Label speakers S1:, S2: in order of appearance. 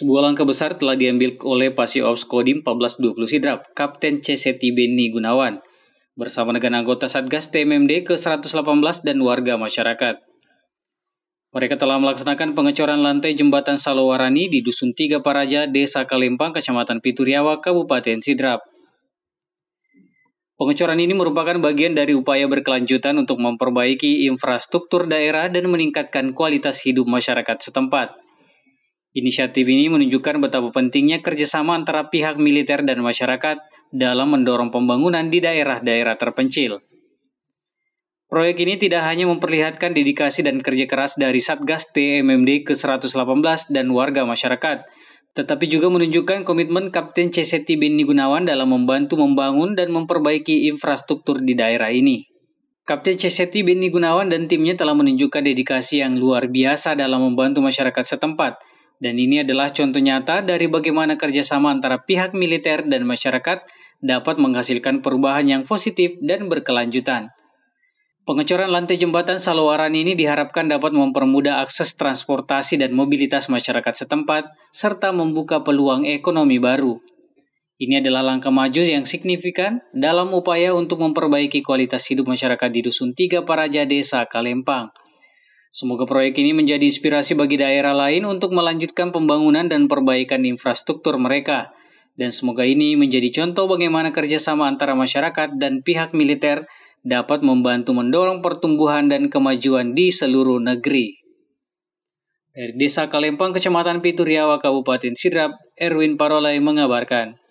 S1: Sebuah langkah besar telah diambil oleh Ops Kodim 1420 Sidrap, Kapten CCT Beni Gunawan, bersama dengan anggota Satgas TMMD ke-118 dan warga masyarakat. Mereka telah melaksanakan pengecoran lantai jembatan Salowarani di Dusun Tiga Paraja, Desa Kalempang, Kecamatan Pituriawa, Kabupaten Sidrap. Pengecoran ini merupakan bagian dari upaya berkelanjutan untuk memperbaiki infrastruktur daerah dan meningkatkan kualitas hidup masyarakat setempat. Inisiatif ini menunjukkan betapa pentingnya kerjasama antara pihak militer dan masyarakat dalam mendorong pembangunan di daerah-daerah terpencil. Proyek ini tidak hanya memperlihatkan dedikasi dan kerja keras dari Satgas TMMD ke-118 dan warga masyarakat, tetapi juga menunjukkan komitmen Kapten CCT Beni Gunawan dalam membantu membangun dan memperbaiki infrastruktur di daerah ini. Kapten CCT Beni Gunawan dan timnya telah menunjukkan dedikasi yang luar biasa dalam membantu masyarakat setempat – dan ini adalah contoh nyata dari bagaimana kerjasama antara pihak militer dan masyarakat dapat menghasilkan perubahan yang positif dan berkelanjutan. Pengecoran lantai jembatan Salawaran ini diharapkan dapat mempermudah akses transportasi dan mobilitas masyarakat setempat, serta membuka peluang ekonomi baru. Ini adalah langkah maju yang signifikan dalam upaya untuk memperbaiki kualitas hidup masyarakat di Dusun Tiga Paraja Desa Kalempang – Semoga proyek ini menjadi inspirasi bagi daerah lain untuk melanjutkan pembangunan dan perbaikan infrastruktur mereka. Dan semoga ini menjadi contoh bagaimana kerjasama antara masyarakat dan pihak militer dapat membantu mendorong pertumbuhan dan kemajuan di seluruh negeri. Dari Desa Kalempang, Kecamatan Pituriawa, Kabupaten Sidrap, Erwin Parolai mengabarkan.